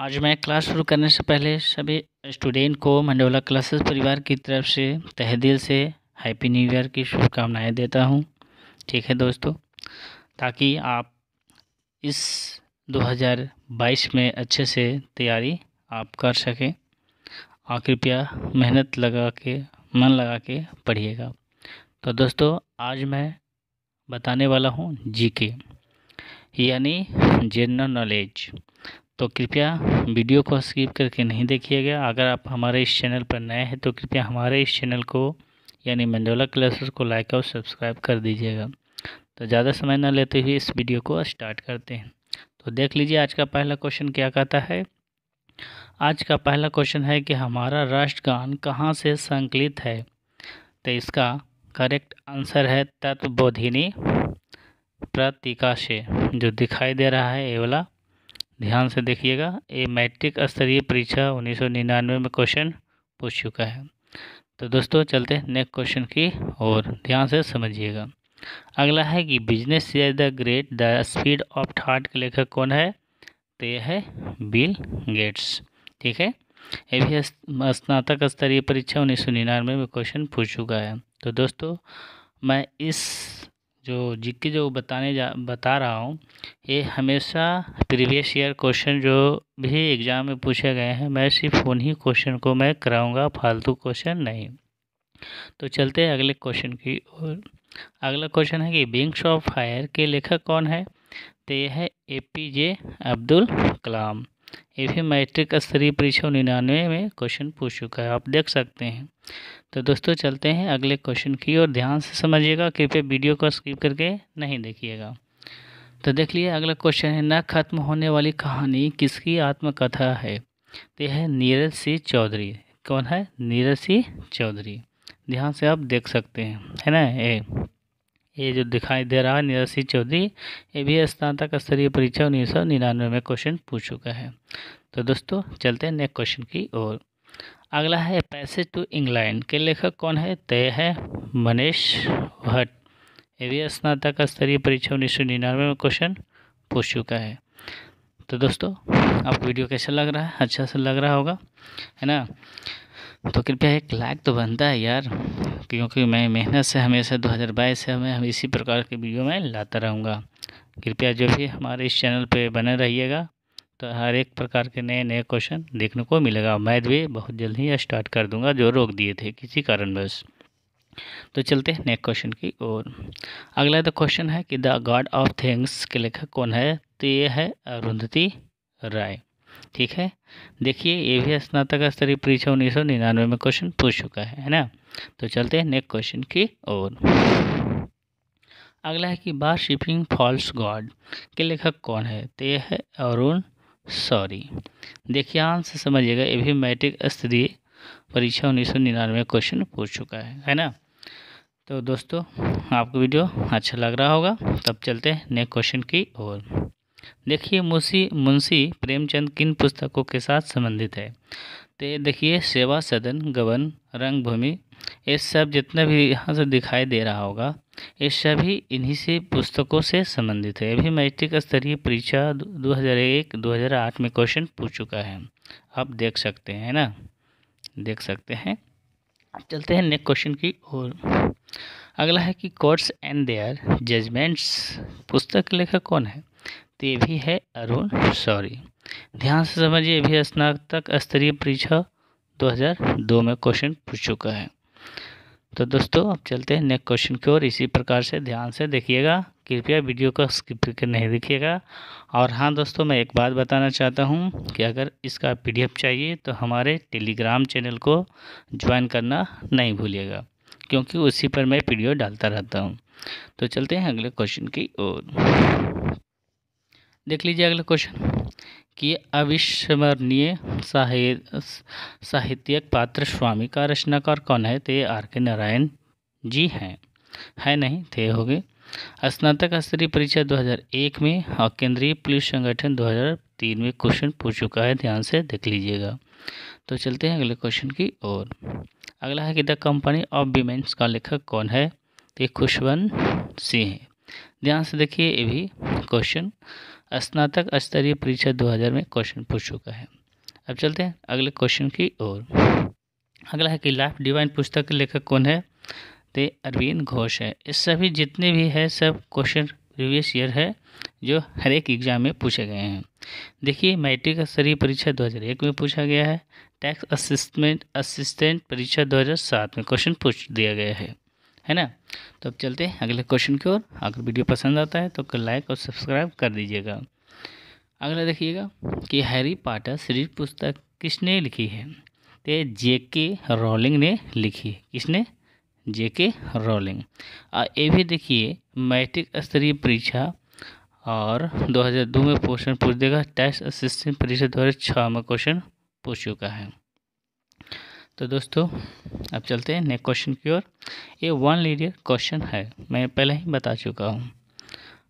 आज मैं क्लास शुरू करने से पहले सभी स्टूडेंट को मंडोला क्लासेस परिवार की तरफ से तह दिल से हैप्पी न्यू ईयर की शुभकामनाएं देता हूं ठीक है दोस्तों ताकि आप इस 2022 में अच्छे से तैयारी आप कर सकें और कृपया मेहनत लगा के मन लगा के पढ़िएगा तो दोस्तों आज मैं बताने वाला हूं जीके यानी जनरल नॉलेज तो कृपया वीडियो को स्किप करके नहीं देखिएगा अगर आप हमारे इस चैनल पर नए हैं तो कृपया हमारे इस चैनल को यानी मंडोला क्लासेस को लाइक और सब्सक्राइब कर दीजिएगा तो ज़्यादा समय न लेते हुए इस वीडियो को स्टार्ट करते हैं तो देख लीजिए आज का पहला क्वेश्चन क्या कहता है आज का पहला क्वेश्चन है कि हमारा राष्ट्रगान कहाँ से संकलित है तो इसका करेक्ट आंसर है तत्वबोधिनी प्रतीका से जो दिखाई दे रहा है ये वाला ध्यान से देखिएगा ये मैट्रिक स्तरीय परीक्षा उन्नीस में क्वेश्चन पूछ चुका है तो दोस्तों चलते नेक्स्ट क्वेश्चन की और ध्यान से समझिएगा अगला है कि business is the great the speed of thought के लेखक कौन है तो यह है बिल गेट्स ठीक है ये भी स्नातक स्तरीय परीक्षा उन्नीस सौ निन्यानवे में क्वेश्चन पूछ चुका है तो दोस्तों मैं इस जो जिक्के जो बताने जा बता रहा हूँ ये हमेशा प्रीवियस ईयर क्वेश्चन जो भी एग्ज़ाम में पूछे गए हैं मैं सिर्फ उन्हीं क्वेश्चन को मैं कराऊंगा फालतू क्वेश्चन नहीं तो चलते हैं अगले क्वेश्चन की ओर अगला क्वेश्चन है कि विंग्स ऑफ फायर के लेखक कौन है तो यह है ए पी जे अब्दुल कलाम ये भी मैट्रिक स्तरीय परीक्षा निन्यानवे में क्वेश्चन पूछ चुका है आप देख सकते हैं तो दोस्तों चलते हैं अगले क्वेश्चन की और ध्यान से समझिएगा कृपया वीडियो को स्किप करके नहीं देखिएगा तो देख लिए अगला क्वेश्चन है न खत्म होने वाली कहानी किसकी आत्मकथा है तो यह है नीरज सिंह चौधरी कौन है नीरज सिंह चौधरी ध्यान से आप देख सकते हैं है ना ए ये जो दिखाई दे रहा है नीरज चौधरी ये भी स्नातक स्तरीय परीक्षा उन्नीस सौ निन्यानवे में क्वेश्चन पूछ चुका है तो दोस्तों चलते हैं नेक्स्ट क्वेश्चन की ओर अगला है पैसेज टू इंग्लैंड के लेखक कौन है तय है मनीष भट्ट ये भी स्नातक स्तरीय परीक्षा उन्नीस सौ निन्यानवे में क्वेश्चन पूछ चुका है तो दोस्तों आपको वीडियो कैसा लग रहा है अच्छा से लग रहा होगा है ना तो कृपया एक लाइक तो बनता है यार क्योंकि मैं मेहनत से हमेशा 2022 से हमें हम इसी प्रकार के वीडियो में लाता रहूँगा कृपया जो भी हमारे इस चैनल पे बने रहिएगा तो हर एक प्रकार के नए नए क्वेश्चन देखने को मिलेगा मैथ भी बहुत जल्द ही स्टार्ट कर दूँगा जो रोक दिए थे किसी कारणवश तो चलते हैं नेक्स्ट क्वेश्चन की ओर अगला तो क्वेश्चन है कि द गॉड ऑफ थिंग्स के लेखक कौन है तो ये है अरुंधति राय ठीक है देखिए ये भी स्नातक स्तरीय परीक्षा उन्नीस सौ निन्यानवे में क्वेश्चन पूछ चुका है है ना तो चलते हैं नेक्स्ट क्वेश्चन की ओर अगला है कि बार शिपिंग फॉल्स गॉड के लेखक कौन है तो यह है अरुण सॉरी देखिए आंसर समझिएगा ये भी मैट्रिक स्तरीय परीक्षा उन्नीस सौ निन्यानवे क्वेश्चन पूछ चुका है है ना तो दोस्तों आपको वीडियो अच्छा लग रहा होगा तब चलते हैं नेक्स्ट क्वेश्चन की ओर देखिए मुंशी मुंशी प्रेमचंद किन पुस्तकों के साथ संबंधित है तो ये देखिए सेवा सदन गबन रंगभूमि ये सब जितना भी यहाँ से दिखाई दे रहा होगा ये सभी इन्हीं से पुस्तकों से संबंधित है अभी मैट्रिक स्तरीय परीक्षा 2001-2008 में क्वेश्चन पूछ चुका है आप देख सकते हैं ना देख सकते हैं चलते हैं नेक्स्ट क्वेश्चन की ओर अगला है कि कोर्ट्स एंड देयर जजमेंट्स पुस्तक लेखक कौन है तो ये भी है अरुण सॉरी ध्यान से समझिए भी स्नातक स्तरीय परीक्षा 2002 में क्वेश्चन पूछ चुका है तो दोस्तों अब चलते हैं नेक्स्ट क्वेश्चन की ओर इसी प्रकार से ध्यान से देखिएगा कृपया वीडियो को स्किप करके नहीं देखिएगा और हाँ दोस्तों मैं एक बात बताना चाहता हूँ कि अगर इसका पीडीएफ चाहिए तो हमारे टेलीग्राम चैनल को ज्वाइन करना नहीं भूलिएगा क्योंकि उसी पर मैं पी डालता रहता हूँ तो चलते हैं अगले क्वेश्चन की ओर देख लीजिए अगला क्वेश्चन कि अविस्मरणीय साहित्यिक पात्र स्वामी का रचनाकार कौन है तो आर के नारायण जी हैं है नहीं थे हो गए स्नातक स्तरीय परीक्षा 2001 में और केंद्रीय पुलिस संगठन 2003 में क्वेश्चन पूछ चुका है ध्यान से देख लीजिएगा तो चलते हैं अगले क्वेश्चन की ओर अगला है कि द कंपनी ऑफ विमेंस का लेखक कौन है तो खुशवंत सिंह ध्यान से देखिए ये भी क्वेश्चन स्नातक स्तरीय परीक्षा 2000 में क्वेश्चन पूछ चुका है अब चलते हैं अगले क्वेश्चन की ओर अगला है कि लाइफ डिवाइन पुस्तक के लेखक कौन है तो अरविंद घोष है इस सभी जितने भी है सब क्वेश्चन प्रीवियस ईयर है जो हर एक एग्जाम में पूछे गए हैं देखिए मैट्रिक स्तरीय परीक्षा 2001 में पूछा गया है टैक्स असिस्टमेंट असिस्टेंट परीक्षा 2007 में क्वेश्चन पूछ दिया गया है है ना तो अब चलते हैं अगले क्वेश्चन की ओर अगर वीडियो पसंद आता है तो लाइक और सब्सक्राइब कर दीजिएगा अगला देखिएगा कि हैरी पाटर सीरीज पुस्तक किसने लिखी है तो जे के रॉलिंग ने लिखी किसने जे के रोलिंग और ये भी देखिए मैट्रिक स्तरीय परीक्षा और 2002 में क्वेश्चन पूछ देगा टेस्ट असिस्टेंट परीक्षा छः में क्वेश्चन पूछ चुका है तो दोस्तों अब चलते हैं नेक्स्ट क्वेश्चन की ओर ये वन लीडियर क्वेश्चन है मैं पहले ही बता चुका हूँ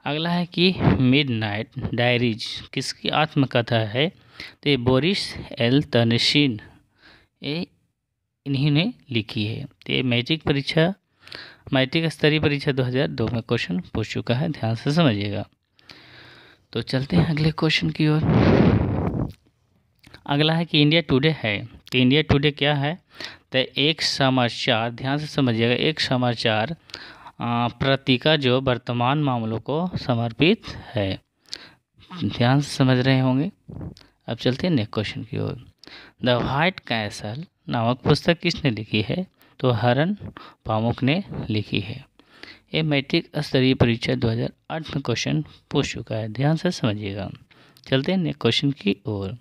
अगला है कि मिडनाइट डायरीज किसकी आत्मकथा है तो ये बोरिस एल तनशीन ये इन्हीं ने लिखी है तो ये मैट्रिक परीक्षा मैट्रिक स्तरीय परीक्षा 2002 में क्वेश्चन पूछ चुका है ध्यान से समझिएगा तो चलते हैं अगले क्वेश्चन की ओर अगला है कि इंडिया टुडे है तो इंडिया टुडे क्या है तो एक समाचार ध्यान से समझिएगा एक समाचार प्रतीका जो वर्तमान मामलों को समर्पित है ध्यान से समझ रहे होंगे अब चलते हैं नेक्स्ट क्वेश्चन की ओर द वाइट कैसल नामक पुस्तक किसने लिखी है तो हरन पामुक ने लिखी है ये मैट्रिक स्तरीय परीक्षा 2008 में क्वेश्चन पूछ चुका है ध्यान से समझिएगा चलते हैं नेक्स्ट क्वेश्चन की ओर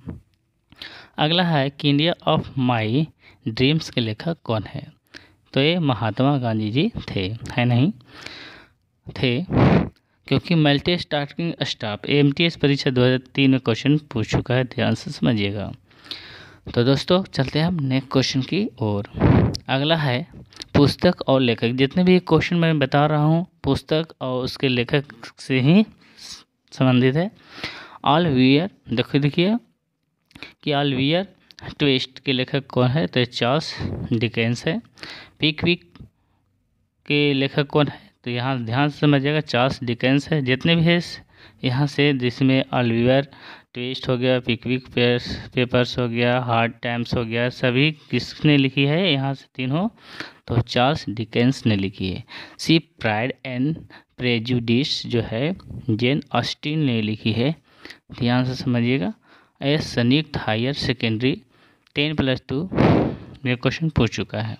अगला है कि इंडिया ऑफ माई ड्रीम्स के लेखक कौन है तो ये महात्मा गांधी जी थे है नहीं थे क्योंकि multi starting staff M T S परीक्षा दो हज़ार तीन में क्वेश्चन पूछ चुका है ध्यान से समझिएगा तो दोस्तों चलते हैं हम नेक्स्ट क्वेश्चन की ओर अगला है पुस्तक और लेखक जितने भी क्वेश्चन मैं बता रहा हूँ पुस्तक और उसके लेखक से ही संबंधित है ऑल वीयर देखो देखिए कि आलवियर ट्विस्ट के लेखक कौन है तो चार्ल्स डिकेंस है पिक विक के लेखक कौन है तो यहाँ ध्यान से समझिएगा चार्ल्स डिकेंस है जितने भी है यहाँ से जिसमें अलवियर ट्विस्ट हो गया पिकविक पेपर्स हो गया हार्ड टाइम्स हो गया सभी किसने लिखी है यहाँ से तीनों तो चार्ल्स डिकेंस ने लिखी है सी प्राइड एंड प्रेजुडिस जो है जेन ऑस्टिन ने लिखी है ध्यान तो से समझिएगा ए संयुक्त higher secondary ten plus two ये क्वेश्चन पूछ चुका है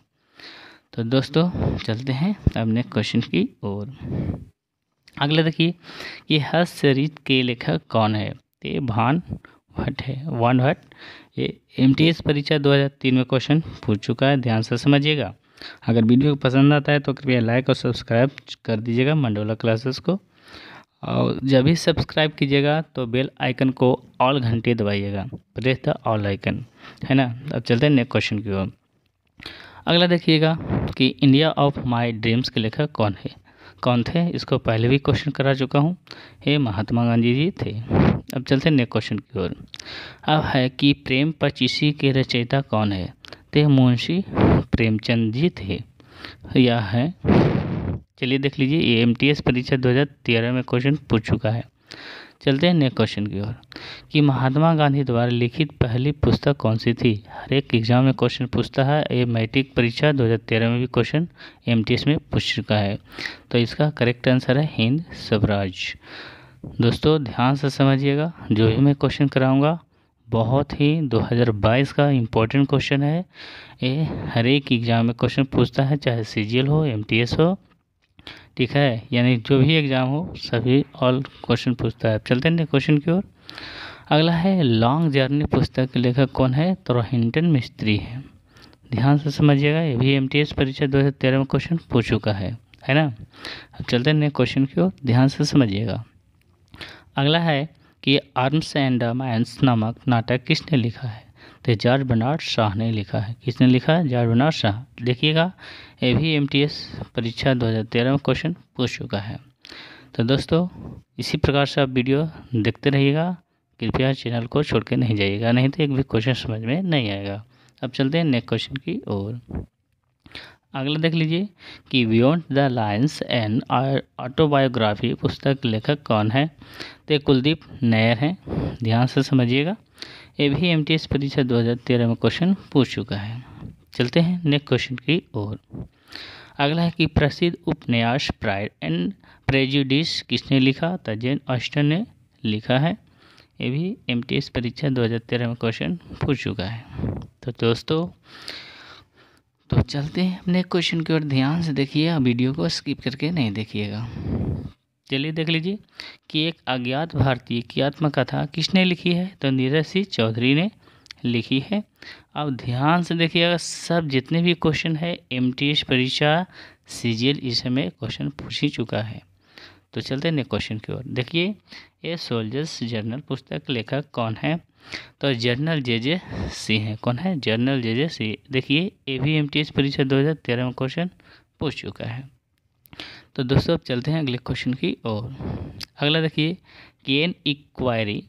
तो दोस्तों चलते हैं अपने क्वेश्चन की ओर अगला देखिए कि हस्तचरित के लेखक कौन है ये भान भट्ट है वन भट्ट ये एम परीक्षा तीन में क्वेश्चन पूछ चुका है ध्यान से समझिएगा अगर वीडियो पसंद आता है तो कृपया लाइक और सब्सक्राइब कर दीजिएगा मंडोला क्लासेस को और जब भी सब्सक्राइब कीजिएगा तो बेल आइकन को ऑल घंटे दबाइएगा प्रेस द ऑल आइकन है ना अब चलते हैं नेक्स्ट क्वेश्चन की ओर अगला देखिएगा कि इंडिया ऑफ माय ड्रीम्स के लेखक कौन है कौन थे इसको पहले भी क्वेश्चन करा चुका हूँ हे महात्मा गांधी जी थे अब चलते हैं नेक्स्ट क्वेश्चन की ओर अब है कि प्रेम पचीसी के रचयिता कौन है ते मुंशी प्रेमचंद जी थे यह है चलिए देख लीजिए ये एम परीक्षा तेरह में क्वेश्चन पूछ चुका है चलते हैं नेक्स्ट क्वेश्चन की ओर कि महात्मा गांधी द्वारा लिखित पहली पुस्तक कौन सी थी हर एक एग्जाम में क्वेश्चन पूछता है ये मैट्रिक परीक्षा 2013 में भी क्वेश्चन एमटीएस में पूछ चुका है तो इसका करेक्ट आंसर है हिंद स्वराज दोस्तों ध्यान से समझिएगा जो भी मैं क्वेश्चन कराऊँगा बहुत ही 2022 का इम्पोर्टेंट क्वेश्चन है ये हर एक एग्जाम में क्वेश्चन पूछता है चाहे सीजीएल हो एमटीएस हो ठीक है यानी जो भी एग्ज़ाम हो सभी ऑल क्वेश्चन पूछता है चलते हैं क्वेश्चन की ओर अगला है लॉन्ग जर्नी पुस्तक के लेखक कौन है तो रोहिंटन मिस्त्री है ध्यान से समझिएगा ये भी एमटीएस परीक्षा 2013 में क्वेश्चन पूछ चुका है है ना अब चलते हैं क्वेश्चन की ओर ध्यान से समझिएगा अगला है कि आर्म्स एंड माइंस नामक नाटक किसने लिखा है तो जॉर्ज बनार्ड शाह ने लिखा है किसने लिखा है जॉर्ज बनार्ड शाह देखिएगा ए भी एम परीक्षा 2013 में क्वेश्चन पूछ चुका है तो दोस्तों इसी प्रकार से आप वीडियो देखते रहिएगा कृपया चैनल को छोड़ के नहीं जाइएगा नहीं तो एक भी क्वेश्चन समझ में नहीं आएगा अब चलते हैं नेक्स्ट क्वेश्चन की ओर अगला देख लीजिए कि beyond the lines and autobiography पुस्तक लेखक कौन है तो कुलदीप नायर हैं ध्यान से समझिएगा ये भी एस परीक्षा 2013 में क्वेश्चन पूछ चुका है चलते हैं नेक्स्ट क्वेश्चन की ओर अगला है कि प्रसिद्ध उपन्यास प्राइड एंड प्रेजुडिस किसने लिखा तो जेन ऑस्टन ने लिखा है ये भी एम परीक्षा 2013 में क्वेश्चन पूछ चुका है तो दोस्तों तो चलते हैं अपने क्वेश्चन की ओर ध्यान से देखिए वीडियो को स्किप करके नहीं देखिएगा चलिए देख लीजिए कि एक अज्ञात भारतीय की आत्मकथा किसने लिखी है तो नीरज सिंह चौधरी ने लिखी है अब ध्यान से देखिएगा सब जितने भी क्वेश्चन है एम परीक्षा सी इस समय क्वेश्चन पूछ ही चुका है तो चलते हैं क्वेश्चन की ओर देखिए ये सोल्जर्स जर्नल पुस्तक लेखक कौन है तो जर्नल जे जे सी है कौन है जर्नल जे जे सी देखिए ए भी एम परीक्षा 2013 में क्वेश्चन पूछ चुका है तो दोस्तों अब चलते हैं अगले क्वेश्चन की ओर अगला देखिए कि an inquiry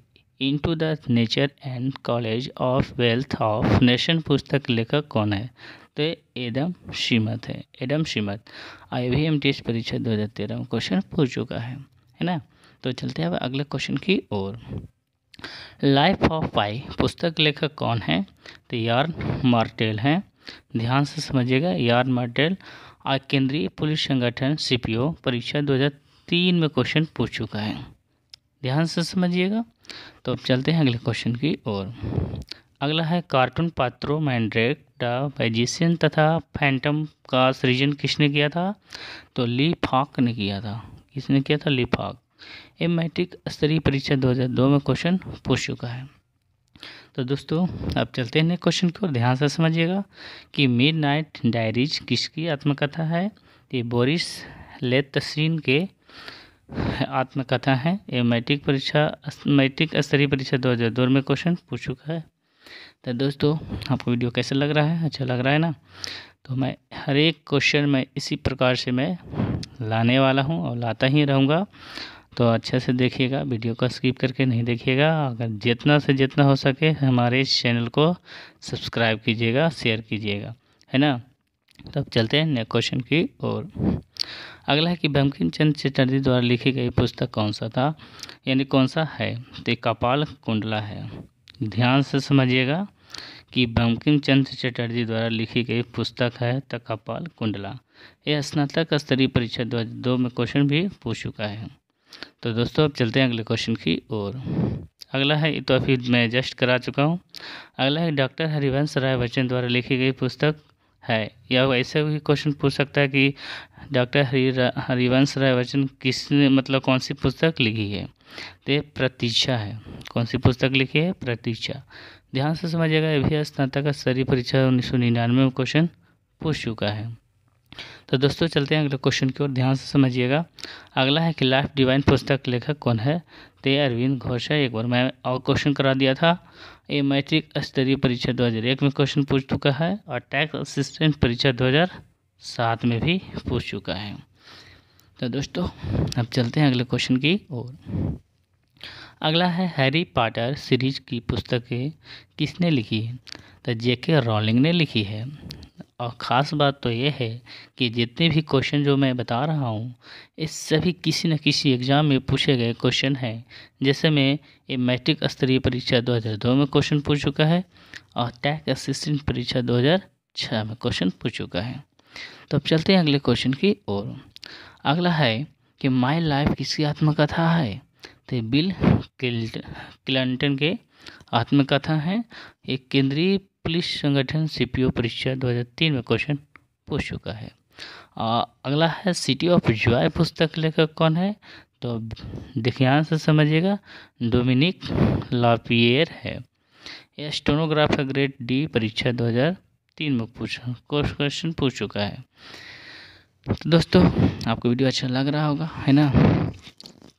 into the nature and college of wealth of nation पुस्तक लेखक कौन है तो एडम शिमत है Adam Smith I V M S परीक्षा दो हज़ार तेरह में क्वेश्चन पूछ चुका है है ना तो चलते हैं अब अगले क्वेश्चन की ओर लाइफ ऑफ पाई पुस्तक लेखक कौन है तो यार मार्टेल हैं ध्यान से समझिएगा यार मार्टेल आज केंद्रीय पुलिस संगठन सी परीक्षा दो में क्वेश्चन पूछ चुका है ध्यान से समझिएगा तो अब चलते हैं अगले क्वेश्चन की ओर अगला है कार्टून पात्रों मैंड्रेक द मैजिशियन तथा फैंटम का सृजन किसने किया था तो ली फाक ने किया था किसने किया था ली फाक ये मैट्रिक स्तरीय परीक्षा 2002 में क्वेश्चन पूछ चुका है तो दोस्तों अब चलते हैं नेक्स्ट क्वेश्चन को ध्यान से समझिएगा कि मिड नाइट डायरीज किसकी आत्मकथा है ये बोरिस लेतसिन के आत्मकथा है ये मैट्रिक परीक्षा मैट्रिक स्तरीय परीक्षा दो हज़ार दो में क्वेश्चन पूछ चुका है तो दोस्तों आपको वीडियो कैसा लग रहा है अच्छा लग रहा है ना तो मैं हर एक क्वेश्चन में इसी प्रकार से मैं लाने वाला हूँ और लाता ही रहूँगा तो अच्छे से देखिएगा वीडियो को स्किप करके नहीं देखिएगा अगर जितना से जितना हो सके हमारे इस चैनल को सब्सक्राइब कीजिएगा शेयर कीजिएगा है ना तो अब चलते हैं नेक्स्ट क्वेश्चन की ओर अगला है कि बंकिम चंद चटर्जी द्वारा लिखी गई पुस्तक कौन सा था यानी कौन सा है तो कपाल कुंडला है ध्यान से समझिएगा कि बंकिम चंद चटर्जी द्वारा लिखी गई पुस्तक है त कपाल कुंडला यह स्नातक स्तरीय परीक्षा दो दो में क्वेश्चन भी पूछ चुका है तो दोस्तों अब चलते हैं अगले क्वेश्चन की ओर अगला है तो अभी मैं जस्ट करा चुका हूँ अगला है डॉक्टर हरिवंश राय बच्चन द्वारा लिखी गई पुस्तक है या वैसे भी क्वेश्चन पूछ सकता है कि डॉक्टर हरि हरिवंश राय बच्चन किसने मतलब कौन सी पुस्तक लिखी है तो प्रतीक्षा है कौन सी पुस्तक लिखी है प्रतीक्षा ध्यान से समझिएगा भी स्नातक का स्तरीय परीक्षा उन्नीस सौ निन्यानवे में क्वेश्चन पूछ चुका है तो दोस्तों चलते हैं अगले क्वेश्चन की ओर ध्यान से समझिएगा अगला है कि लाइफ डिवाइन पुस्तक लेखक कौन है तो अरविंद घोष है एक बार मैं और क्वेश्चन करा दिया था ये मैट्रिक स्तरीय परीक्षा 2001 में क्वेश्चन पूछ चुका है और टैक्स असिस्टेंट परीक्षा 2007 में भी पूछ चुका है तो दोस्तों अब चलते हैं अगले क्वेश्चन की ओर अगला है हैरी पॉटर सीरीज की पुस्तकें किसने लिखी है तो जे के रॉलिंग ने लिखी है और ख़ास बात तो यह है कि जितने भी क्वेश्चन जो मैं बता रहा हूँ इस सभी किसी न किसी एग्ज़ाम में पूछे गए क्वेश्चन हैं जैसे मैं ये मैट्रिक स्तरीय परीक्षा 2002 में क्वेश्चन पूछ चुका है और टैक असिस्टेंट परीक्षा 2006 में क्वेश्चन पूछ चुका है तो अब चलते हैं अगले क्वेश्चन की ओर अगला है कि माई लाइफ किसकी आत्मकथा है तो बिल क्लिंटन के आत्मकथा है एक केंद्रीय पुलिस संगठन सीपीओ परीक्षा 2003 में क्वेश्चन पूछ चुका है आ, अगला है सिटी ऑफ जॉय पुस्तक लेखक कौन है तो ध्यान से समझिएगा डोमिनिक लापियर है यह स्टोनोग्राफर ग्रेड डी परीक्षा 2003 में पूछ क्वेश्चन पूछ चुका है तो दोस्तों आपको वीडियो अच्छा लग रहा होगा है ना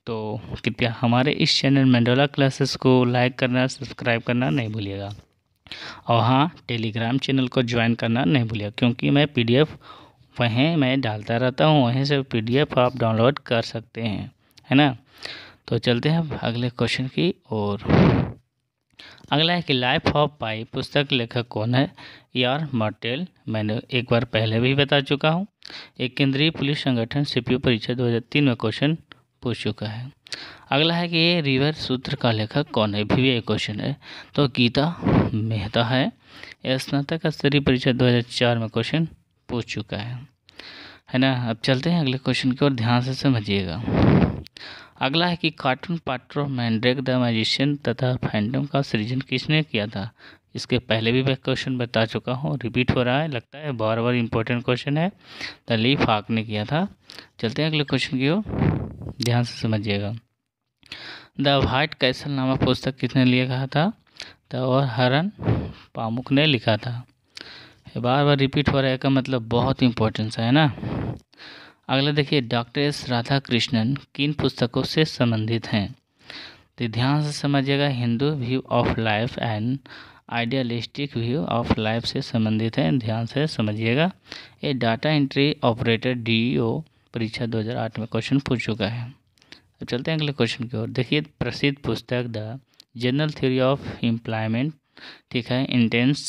तो कृपया हमारे इस चैनल मंडोला क्लासेस को लाइक करना सब्सक्राइब करना नहीं भूलिएगा और हाँ टेलीग्राम चैनल को ज्वाइन करना नहीं भूलिए क्योंकि मैं पीडीएफ वहीं मैं डालता रहता हूँ वहीं से पीडीएफ आप डाउनलोड कर सकते हैं है ना तो चलते हैं अगले क्वेश्चन की ओर अगला है कि लाइफ ऑफ पाई पुस्तक लेखक कौन है यार मर्टेल मैंने एक बार पहले भी बता चुका हूँ एक केंद्रीय पुलिस संगठन सीपीयू परीक्षा 2003 में क्वेश्चन पूछ चुका है अगला है कि ये रिवर सूत्र का लेखक कौन है भी ये क्वेश्चन है तो गीता मेहता है स्नातक स्तरीय परीक्षा 2004 में क्वेश्चन पूछ चुका है है ना अब चलते हैं अगले क्वेश्चन की ओर ध्यान से समझिएगा अगला है कि कार्टून पाट्रो मैंड्रेक द मैजिशियन तथा फैंडम का सृजन किसने किया था इसके पहले भी मैं क्वेश्चन बता चुका हूँ रिपीट हो रहा है लगता है बार बार इंपॉर्टेंट क्वेश्चन है दलीफ लीफ हाक ने किया था चलते हैं अगले क्वेश्चन की ओर ध्यान से समझिएगा द वाइट कैसल नामक पुस्तक किसने लिखा था द और हरन पामुक ने लिखा था बार बार रिपीट हो रहा है का मतलब बहुत इंपॉर्टेंस है ना अगला देखिए डॉक्टर एस राधा कृष्णन किन पुस्तकों से संबंधित हैं तो ध्यान से समझिएगा Hindu view of life and idealistic view of life से संबंधित हैं ध्यान से समझिएगा ये डाटा एंट्री ऑपरेटर डी परीक्षा 2008 में क्वेश्चन पूछ चुका है अब चलते हैं अगले क्वेश्चन की ओर देखिए प्रसिद्ध पुस्तक the general theory of employment ठीक है इंटेंस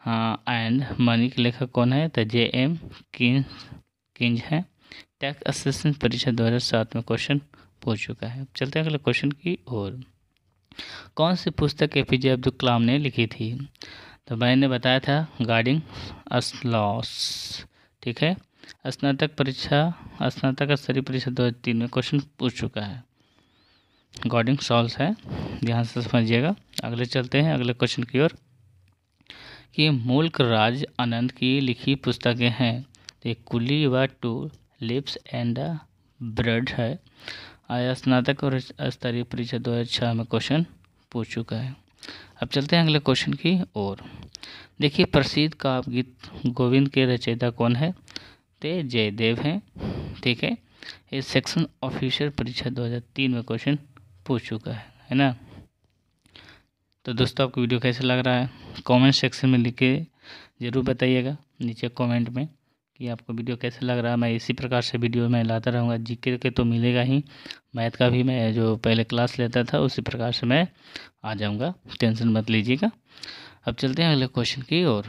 हाँ, एंड मनी के लेखक कौन है तो जे एम किंज है टैक्स असिस्टेंट परीक्षा 2007 में क्वेश्चन पूछ चुका है चलते हैं अगले क्वेश्चन की ओर कौन सी पुस्तक ए पी जे अब्दुल कलाम ने लिखी थी तो मैंने बताया था गार्डिंग असलॉस ठीक है स्नातक परीक्षा स्नातक स्तरीय परीक्षा दो हज़ार तीन में क्वेश्चन पूछ चुका है अकॉर्डिंग सॉल्व है ध्यान से समझिएगा अगले चलते हैं अगले क्वेश्चन की ओर कि मुल्क राज आनंद की लिखी पुस्तकें हैं तो कुली व टू लिप्स एंड ब्रड है आया स्नातक और स्तरीय परीक्षा दो हज़ार छः में क्वेश्चन पूछ चुका है अब चलते हैं अगले क्वेश्चन की ओर देखिए प्रसिद्ध काव्य गीत गोविंद के रचयिता कौन है सकते जयदेव हैं ठीक है ये सेक्शन ऑफिसर परीक्षा 2003 में क्वेश्चन पूछ चुका है है ना तो दोस्तों आपको वीडियो कैसा लग रहा है कमेंट सेक्शन में लिख के ज़रूर बताइएगा नीचे कमेंट में कि आपको वीडियो कैसा लग रहा है मैं इसी प्रकार से वीडियो मैं लाता रहूँगा जी के तो मिलेगा ही मैथ का भी मैं जो पहले क्लास लेता था उसी प्रकार से मैं आ जाऊँगा टेंशन मत लीजिएगा अब चलते हैं अगले क्वेश्चन की ओर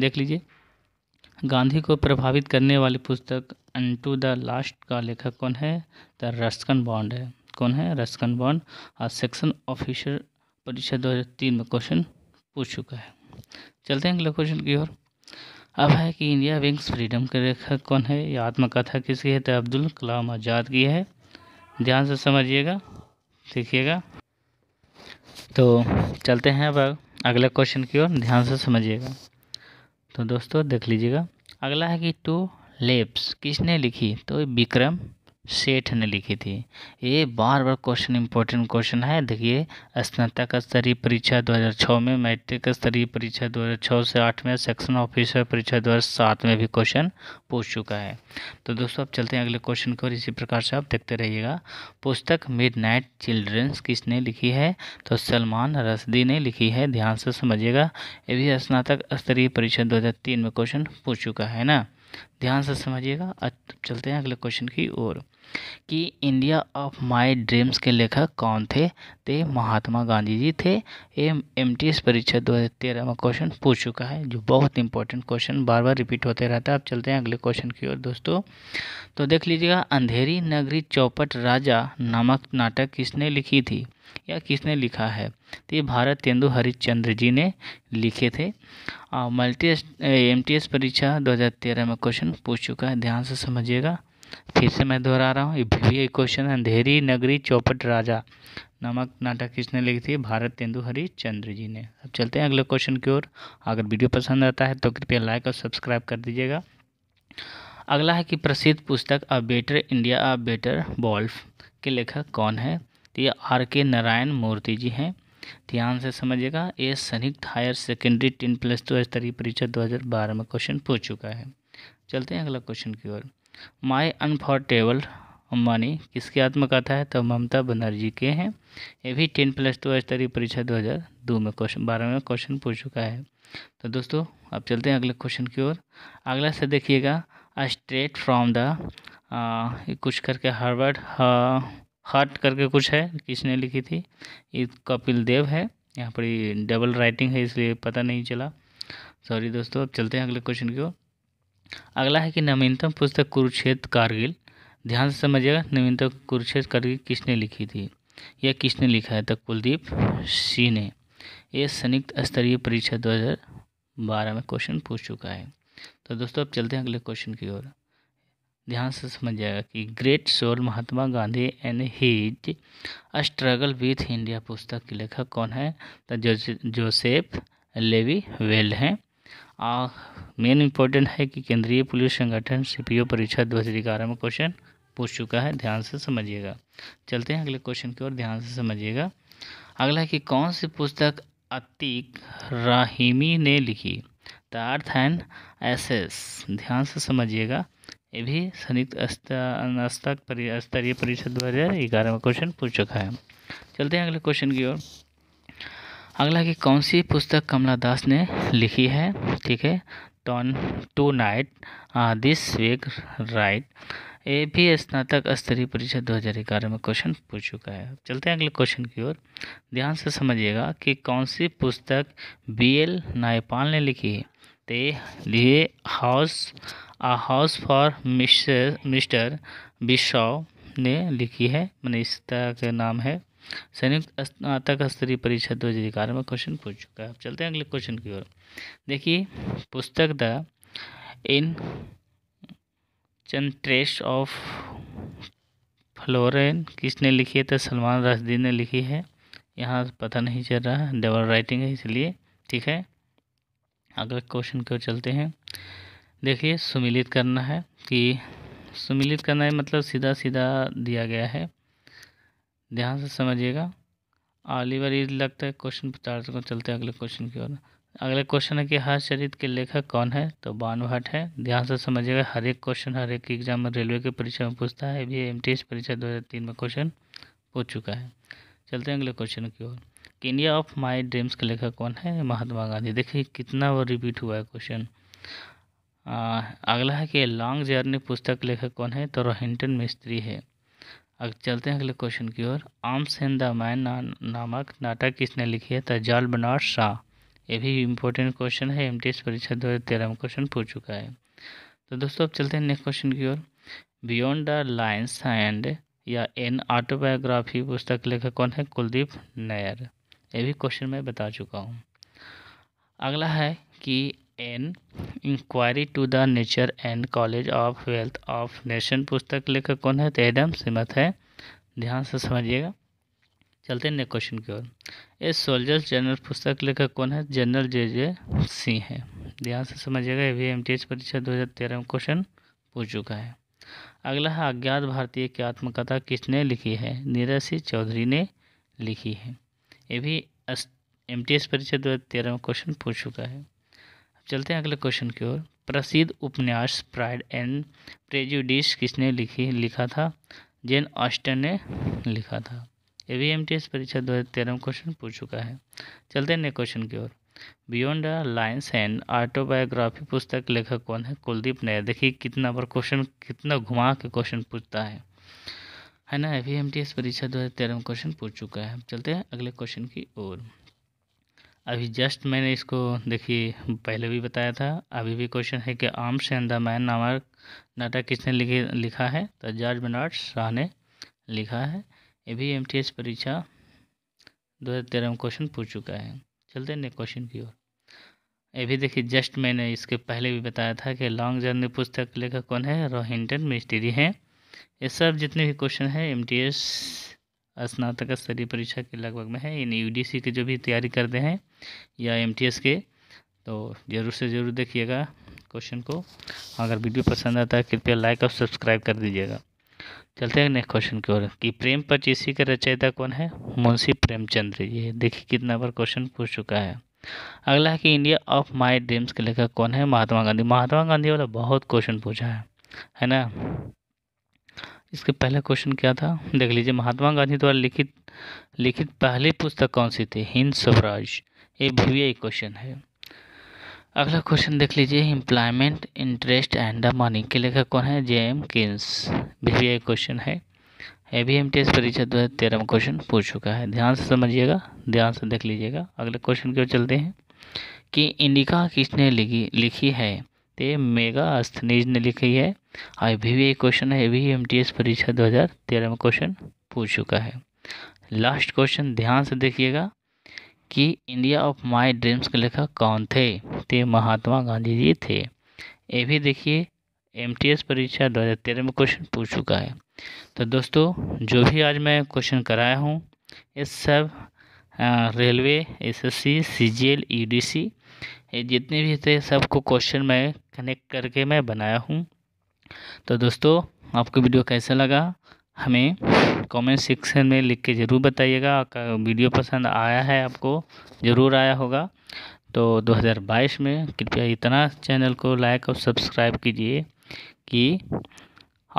देख लीजिए गांधी को प्रभावित करने वाली पुस्तक टू द लास्ट का लेखक कौन है द रस्कन बॉन्ड है कौन है रस्कन बॉन्ड और सेक्शन ऑफिसर परीक्षा तीन में क्वेश्चन पूछ चुका है चलते हैं अगले क्वेश्चन की ओर अब है कि इंडिया विंग्स फ्रीडम के लेखक कौन है यह आत्मकथा किसकी है तो अब्दुल कलाम आज़ाद की है ध्यान से समझिएगा सीखिएगा तो चलते हैं अब अगले क्वेश्चन की ओर ध्यान से समझिएगा तो दोस्तों देख लीजिएगा अगला है कि टू लेप्स किसने लिखी तो विक्रम सेठ ने लिखी थी ये बार बार क्वेश्चन इंपॉर्टेंट क्वेश्चन है देखिए स्नातक स्तरीय परीक्षा 2006 में मैट्रिक स्तरीय परीक्षा 2006 से आठ में सेक्शन ऑफिसर परीक्षा 2007 में भी क्वेश्चन पूछ चुका है तो दोस्तों अब चलते हैं अगले क्वेश्चन को और इसी प्रकार से आप देखते रहिएगा पुस्तक मिड नाइट चिल्ड्रंस किसने लिखी है तो सलमान रसदी ने लिखी है ध्यान से समझिएगा ये भी स्नातक स्तरीय परीक्षा दो में क्वेश्चन पूछ चुका है ना ध्यान से समझिएगा चलते हैं अगले क्वेश्चन की ओर कि इंडिया ऑफ माय ड्रीम्स के लेखक कौन थे ते महात्मा गांधी जी थे एम एम टी एस परीक्षा दो हज़ार तेरह में क्वेश्चन पूछ चुका है जो बहुत इंपॉर्टेंट क्वेश्चन बार बार रिपीट होते रहता है अब चलते हैं अगले क्वेश्चन की ओर दोस्तों तो देख लीजिएगा अंधेरी नगरी चौपट राजा नामक नाटक किसने लिखी थी या किसने लिखा है तो ये भारत तेंदु हरिश्चंद्र जी ने लिखे थे और मल्टी एम परीक्षा 2013 में क्वेश्चन पूछ चुका है ध्यान से समझिएगा फिर से मैं दोहरा रहा हूँ ये भी एक क्वेश्चन अंधेरी नगरी चौपट राजा नामक नाटक किसने लिखी थी भारत तेंदु हरिश्चंद्र जी ने अब चलते हैं अगले क्वेश्चन की ओर अगर वीडियो पसंद आता है तो कृपया लाइक और सब्सक्राइब कर दीजिएगा अगला है कि प्रसिद्ध पुस्तक a better India a better बॉल्फ के लेखक कौन है तो ये आर के नारायण मूर्ति जी हैं ध्यान से समझिएगा ये संयुक्त higher secondary ten plus two स्तरीय परीक्षा 2012 में क्वेश्चन पूछ चुका है चलते हैं अगला क्वेश्चन की ओर माई अनफॉर्टेबल अम्बानी किसकी आत्मकथा है तो ममता बनर्जी के हैं ये भी टेन प्लस टू स्तरीय परीक्षा 2002 में क्वेश्चन बारह में क्वेश्चन पूछ चुका है तो दोस्तों अब चलते हैं अगले क्वेश्चन की ओर अगला से देखिएगा स्ट्रेट फ्रॉम द कुछ करके हार्वर्ड हट करके कुछ है किसने लिखी थी ये कपिल देव है यहाँ पर डबल राइटिंग है इसलिए पता नहीं चला सॉरी दोस्तों अब चलते हैं अगले क्वेश्चन की ओर अगला है कि नवीनतम पुस्तक कुरुक्षेत्र कारगिल ध्यान से समझिएगा नवीनतम कुरुक्षेत्र कारगिल किसने लिखी थी या किसने लिखा है तो कुलदीप सिंह ने यह संयुक्त स्तरीय परीक्षा 2012 में क्वेश्चन पूछ चुका है तो दोस्तों अब चलते हैं अगले क्वेश्चन की ओर ध्यान से समझ जाएगा कि great soul Mahatma Gandhi and his struggle with India पुस्तक के लेखक कौन है तो जो, जोसेफ लेवी वेल हैं और मेन इम्पोर्टेंट है कि केंद्रीय पुलिस संगठन सीपीओ परीक्षा दो हज़ार ग्यारह में क्वेश्चन पूछ चुका है ध्यान से समझिएगा चलते हैं अगले क्वेश्चन की ओर ध्यान से समझिएगा अगला है कि कौन सी पुस्तक अतीक राहिमी ने लिखी द अर्थ एंड एसेस ध्यान से समझिएगा ये भी संयुक्त स्नातक स्तरीय परिषद दो हज़ार ग्यारह में क्वेश्चन पूछ चुका है चलते हैं अगले क्वेश्चन की ओर अगला कि कौन सी पुस्तक कमला दास ने लिखी है ठीक है टॉन टू नाइट दिस वेग राइट ये भी स्नातक स्तरीय परीक्षा ग्यारह में क्वेश्चन पूछ चुका है चलते हैं अगले क्वेश्चन की ओर ध्यान से समझिएगा कि कौन सी पुस्तक बी एल नायपाल ने लिखी है ते तो लिए house a house for mister mister Biswas ने लिखी है मैंने तरह का नाम है संयुक्त स्नातक स्तरीय परीक्षा दो हज़ार ग्यारह में क्वेश्चन पूछ चुका है अब चलते हैं अगले क्वेश्चन की ओर देखिए पुस्तक the enchantress of Florence किसने लिखी है तो सलमान रशदी ने लिखी है यहाँ पता नहीं चल रहा डबल राइटिंग है इसलिए ठीक है अगले क्वेश्चन की ओर चलते हैं देखिए सुमिलित करना है कि सुमिलित करना है मतलब सीधा सीधा दिया गया है ध्यान से समझिएगा अगली बार ईद लगता है क्वेश्चन पचास को चलते हैं अगले क्वेश्चन की ओर अगले क्वेश्चन है कि हर शरीर के लेखक कौन है तो बान भट्ट है ध्यान से समझिएगा हर एक क्वेश्चन हर एक एग्जाम में रेलवे की परीक्षा में पूछता है भी एम परीक्षा दो हज़ार तीन में क्वेश्चन पूछ चुका है चलते हैं अगले क्वेश्चन की ओर कि इंडिया ऑफ माई ड्रीम्स का लेखक कौन है महात्मा गांधी देखिए कितना वो रिपीट हुआ है क्वेश्चन आ, अगला है कि लॉन्ग जर्नी पुस्तक लेखक कौन है तो रोहिंटन मिस्त्री है अब चलते हैं अगले क्वेश्चन की ओर आम सेन द मैन ना, नामक नाटक किसने लिखी है तो जॉल शाह ये भी इम्पोर्टेंट क्वेश्चन है एम परीक्षा दो हज़ार तेरह में क्वेश्चन पूछ चुका है तो दोस्तों अब चलते हैं नेक्स्ट क्वेश्चन की ओर बियॉन्ड द लाइन्स एंड या एन ऑटोबायोग्राफी पुस्तक लेखक कौन है कुलदीप नायर ये भी क्वेश्चन मैं बता चुका हूँ अगला है कि an inquiry to the nature and college of wealth of nation पुस्तक लेखक कौन है तो एडम सिमत है ध्यान से समझिएगा चलते हैं नेक्स्ट क्वेश्चन की ओर ए सोल्जर्स जनरल पुस्तक लेखक कौन है जनरल जे जे सिंह है ध्यान से समझिएगा ये भी एम परीक्षा 2013 में क्वेश्चन पूछ चुका है अगला है अज्ञात भारतीय की आत्मकथा किसने लिखी है नीरज सिंह चौधरी ने लिखी है ये भी एम परीक्षा 2013 में क्वेश्चन पूछ चुका है चलते हैं अगले क्वेश्चन की ओर प्रसिद्ध उपन्यास प्राइड एंड प्रेजुडिस किसने लिखी लिखा था जेन ऑस्टन ने लिखा था A V M T S परीक्षा दो हज़ार तेरह में क्वेश्चन पूछ चुका है चलते हैं नेक्स्ट क्वेश्चन की ओर beyond the lines and autobiography पुस्तक लेखक कौन है कुलदीप नैयर देखिए कितना बार क्वेश्चन कितना घुमा के क्वेश्चन पूछता है है ना A V M T S परीक्षा दो हज़ार तेरह में क्वेश्चन पूछ चुका है चलते हैं अगले क्वेश्चन की ओर अभी जस्ट मैंने इसको देखिए पहले भी बताया था अभी भी क्वेश्चन है कि आर्म्स एंड द मैन नामक नाटक किसने लिखे लिखा है तो जॉर्ज बनार्ड शाह ने लिखा है ये भी एम परीक्षा दो हज़ार तेरह में क्वेश्चन पूछ चुका है चलते हैं नेक्स्ट क्वेश्चन की ओर ये भी देखिए जस्ट मैंने इसके पहले भी बताया था कि लॉन्ग जर्नी पुस्तक लेखक कौन है रोहिंटन मिस्ट्री हैं ये सब जितने भी क्वेश्चन है एम स्नातक स्तरीय परीक्षा के लगभग में है इन यूडीसी की जो भी तैयारी करते हैं या एम के तो ज़रूर से ज़रूर देखिएगा क्वेश्चन को अगर वीडियो पसंद आता है कृपया लाइक और सब्सक्राइब कर दीजिएगा चलते हैं नेक्स्ट क्वेश्चन की ओर कि प्रेम पचीसी का रचयिता कौन है मुंशी प्रेमचंद्र जी देखिए कितना बार क्वेश्चन पूछ चुका है अगला है कि इंडिया ऑफ माई ड्रीम्स के लेखक कौन है महात्मा गांधी महात्मा गांधी वाला बहुत क्वेश्चन पूछा है है ना इसके पहला क्वेश्चन क्या था देख लीजिए महात्मा गांधी द्वारा लिखित लिखित पहली पुस्तक कौन सी थी हिंद स्वराज ये भी क्वेश्चन है अगला क्वेश्चन देख लीजिए employment interest and the money के लेखक कौन है जे एम किन्स भी क्वेश्चन है A B M T S परीक्षा दो हज़ार तेरह में क्वेश्चन पूछ चुका है ध्यान से समझिएगा ध्यान से देख लीजिएगा अगले क्वेश्चन की ओर चलते हैं कि इंडिका किसने लिखी लिखी है सकते हैं मेगा अस्थनीज ने लिखी है और अभी भी एक क्वेश्चन है अभी एम परीक्षा 2013 में क्वेश्चन पूछ चुका है लास्ट क्वेश्चन ध्यान से देखिएगा कि इंडिया ऑफ माय ड्रीम्स के लेखक कौन थे ते महात्मा गांधी जी थे ये भी देखिए एमटीएस परीक्षा 2013 में क्वेश्चन पूछ चुका है तो दोस्तों जो भी आज मैं क्वेश्चन कराया हूँ ये सब रेलवे एसएससी सीजीएल यूडीसी ये जितने भी थे सबको क्वेश्चन मैं कनेक्ट करके मैं बनाया हूँ तो दोस्तों आपको वीडियो कैसा लगा हमें कमेंट सेक्शन में लिख के ज़रूर बताइएगा वीडियो पसंद आया है आपको ज़रूर आया होगा तो 2022 में कृपया इतना चैनल को लाइक और सब्सक्राइब कीजिए कि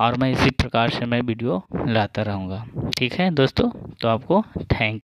और मैं इसी प्रकार से मैं वीडियो लाता रहूँगा ठीक है दोस्तों तो आपको थैंक